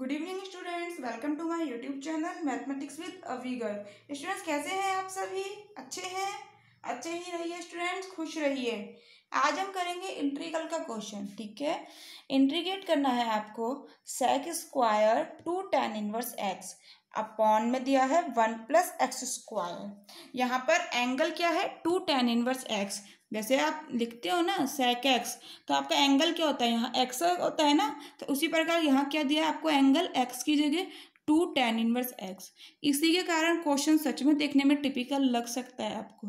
good evening students welcome to my YouTube channel mathematics with Avi students कैसे हैं आप सभी अच्छे हैं अच्छे ही रहिए स्टूडेंट्स खुश रहिए आज हम करेंगे इंट्रीगल का क्वेश्चन ठीक है इंट्रीगेट करना है आपको sec square two tan inverse x upon में दिया है वन प्लस एक्स स्क्वायर यहाँ पर एंगल क्या है टू टेन इनवर्स एक्स जैसे आप लिखते हो ना सेक एक्स तो आपका एंगल क्या होता है यहाँ एक्स होता है ना तो उसी प्रकार यहाँ क्या दिया है आपको एंगल एक्स की जगह टू टेन इनवर्स एक्स इसी के कारण क्वेश्चन सच में देखने में टिपिकल लग सकता है आपको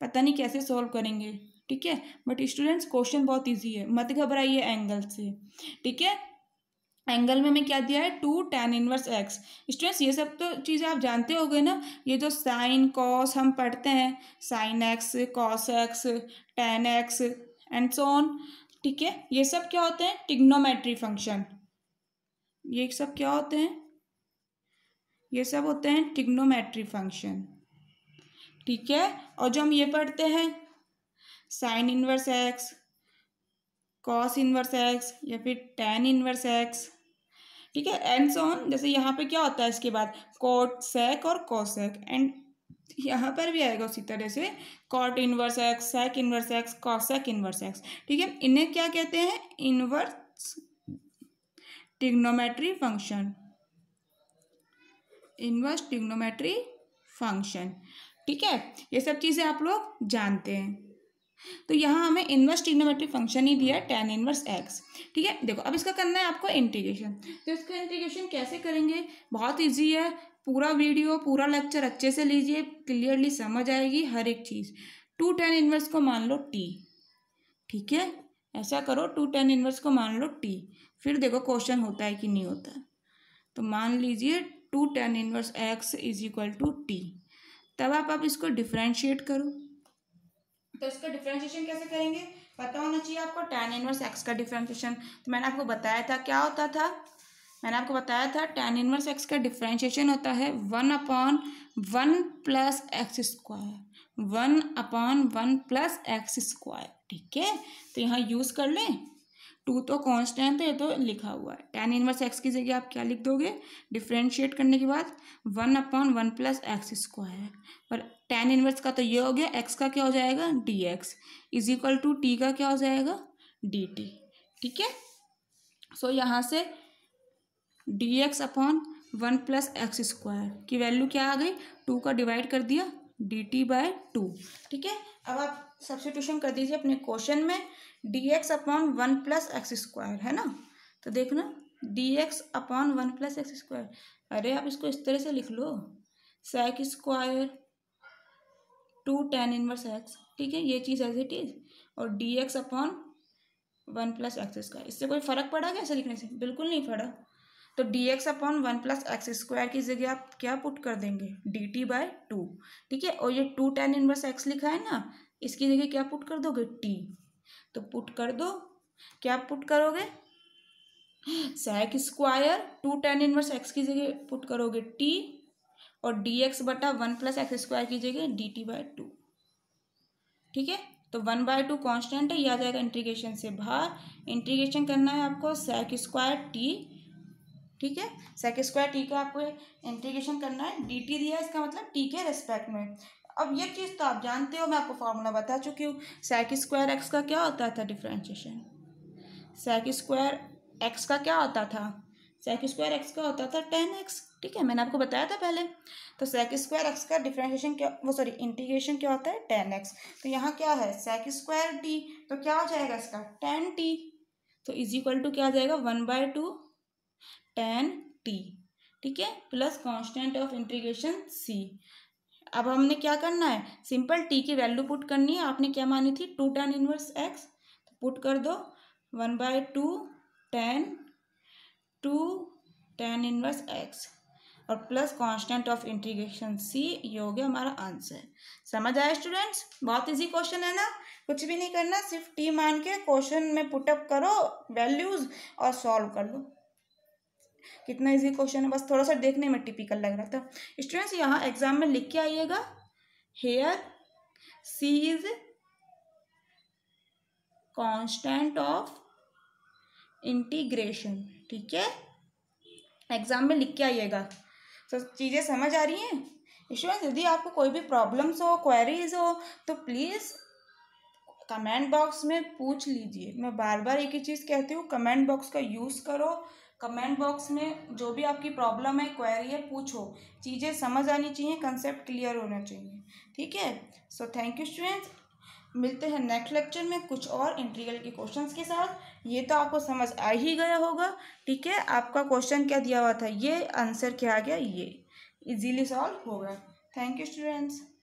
पता नहीं कैसे सॉल्व करेंगे ठीक है बट स्टूडेंट्स क्वेश्चन बहुत इजी है मत घबराइए एंगल से ठीक है एंगल में हमें क्या दिया है two tan inverse x students ये सब तो चीज़ें आप जानते हो गए ना ये जो साइन कॉस हम पढ़ते हैं sine x cos x tan x and so on ठीक है ये सब क्या होते हैं टिग्नोमेट्री फंक्शन ये सब क्या होते हैं ये सब होते हैं टिग्नोमेट्री फंक्शन ठीक है और जो हम ये पढ़ते हैं sine inverse x cos inverse x या फिर टेन इनवर्स एक्स ठीक है एंड सोन जैसे यहाँ पे क्या होता है इसके बाद कोट सेक और कोसेक एंड यहाँ पर भी आएगा उसी तरह से cot inverse x sec inverse x cosec inverse x ठीक है इन्हें क्या कहते हैं inverse trigonometry function inverse trigonometry function ठीक है ये सब चीज़ें आप लोग जानते हैं तो यहाँ हमें इन्वर्स ट्रिग्नोमेट्रिक फंक्शन ही दिया है टेन इन्वर्स एक्स ठीक है देखो अब इसका करना है आपको इंटीग्रेशन तो इसका इंटीग्रेशन कैसे करेंगे बहुत ईजी है पूरा वीडियो पूरा लेक्चर अच्छे से लीजिए क्लियरली समझ आएगी हर एक चीज़ टू टेन इन्वर्स को मान लो टी ठीक है ऐसा करो टू टेन इन्वर्स को मान लो टी फिर देखो क्वेश्चन होता है कि नहीं होता है तो मान लीजिए two tan inverse x is equal to t तब आप, आप इसको डिफ्रेंशिएट करो तो इसका डिफ्रेंशिएशन कैसे करेंगे पता होना चाहिए आपको टेन इनवर्स एक्स का डिफ्रेंशिएशन तो मैंने आपको बताया था क्या होता था मैंने आपको बताया था टेन इनवर्स एक्स का डिफ्रेंशिएशन होता है one upon one plus x square one upon one plus x square ठीक है तो यहाँ यूज़ कर लें टू तो कॉन्स्टेंट है तो लिखा हुआ है टेन इनवर्स एक्स की जगह आप क्या लिख दोगे डिफ्रेंशिएट करने के बाद one upon one plus x square और टेन इनवर्स का तो ये हो गया एक्स का क्या हो जाएगा d x is equal to t का क्या हो जाएगा डी टी ठीक है सो यहाँ से d x upon one plus x square की वैल्यू क्या आ गई टू का डिवाइड कर दिया डी टी बाय टू ठीक है अब आप सब्सिट्यूशन कर दीजिए अपने क्वेश्चन में d x upon one plus x square है ना तो देखना d x upon one plus x square अरे आप इसको इस तरह से लिख लो sec square two tan inverse x ठीक है ये चीज़ एज इट इज और d x upon one plus x square इससे कोई फ़र्क पड़ा क्या ऐसे लिखने से बिल्कुल नहीं पड़ा तो d x upon one plus x square की जगह आप क्या पुट कर देंगे डी टी बाय टू ठीक है और ये टू टेन इनवर्स एक्स लिखा है ना इसकी जगह क्या पुट कर दोगे टी तो पुट कर दो क्या पुट करोगे sec square two tan inverse x की जगह पुट करोगे टी और डी एक्स बटा वन प्लस एक्स स्क्वायर की जगह डी टी बाय टू ठीक है तो वन बाय टू कॉन्स्टेंट है यह आ जाएगा इंटीग्रेशन से बाहर इंटीग्रेशन करना है आपको सेक स्क्वायर टी ठीक है सेक स्क्वायर टी का आपको इंटीग्रेशन करना है डी टी दिया इसका मतलब टी के रेस्पेक्ट में अब ये चीज़ तो आप जानते हो मैं आपको फॉर्मूला बता चुकी हूँ सेक स्क्वायर एक्स का क्या होता था डिफ्रेंशिएशन सेक स्क्वायर एक्स का क्या होता था सेक स्क्वायर एक्स का होता था टेन एक्स ठीक है मैंने आपको बताया था पहले तो सेक स्क्वायर एक्स का डिफ्रेंशिएशन क्या वो सॉरी इंटीग्रेशन क्या होता है टेन एक्स तो यहाँ क्या है सेक स्क्वायर टी तो क्या हो जाएगा इसका टेन टी तो इज इक्वल टू क्या आ जाएगा one by two tan t ठीक है plus constant of integration c अब हमने क्या करना है सिंपल टी की वैल्यू पुट करनी है आपने क्या मानी थी टू टेन इनवर्स एक्स तो पुट कर दो one by two tan two tan inverse x और plus constant of integration c ये हो गया हमारा आंसर समझ आया स्टूडेंट्स बहुत इजी क्वेश्चन है ना कुछ भी नहीं करना सिर्फ टी मान के क्वेश्चन में पुटअप करो वैल्यूज़ और सॉल्व कर लो कितना इजी क्वेश्चन है बस थोड़ा सा देखने में टिपिकल लग रहा था स्टूडेंट्स यहाँ एग्जाम में लिख के आइएगा here C is constant of integration ठीक है एग्जाम में लिख के आइएगा so, तो चीज़ें समझ आ रही हैं स्टूडेंट्स यदि आपको कोई भी प्रॉब्लम्स हो क्वेरीज हो तो प्लीज़ कमेंट बॉक्स में पूछ लीजिए मैं बार बार एक ही चीज़ कहती हूँ कमेंट बॉक्स का यूज़ करो कमेंट बॉक्स में जो भी आपकी प्रॉब्लम है क्वेरी है पूछो चीज़ें समझ आनी चाहिए कंसेप्ट क्लियर होना चाहिए ठीक है सो थैंक यू स्टूडेंट्स मिलते हैं नेक्स्ट लेक्चर में कुछ और इंटीग्रल के क्वेश्चंस के साथ ये तो आपको समझ आ ही गया होगा ठीक है आपका क्वेश्चन क्या दिया हुआ था ये आंसर क्या आ गया ये इजीली सॉल्व होगा थैंक यू स्टूडेंट्स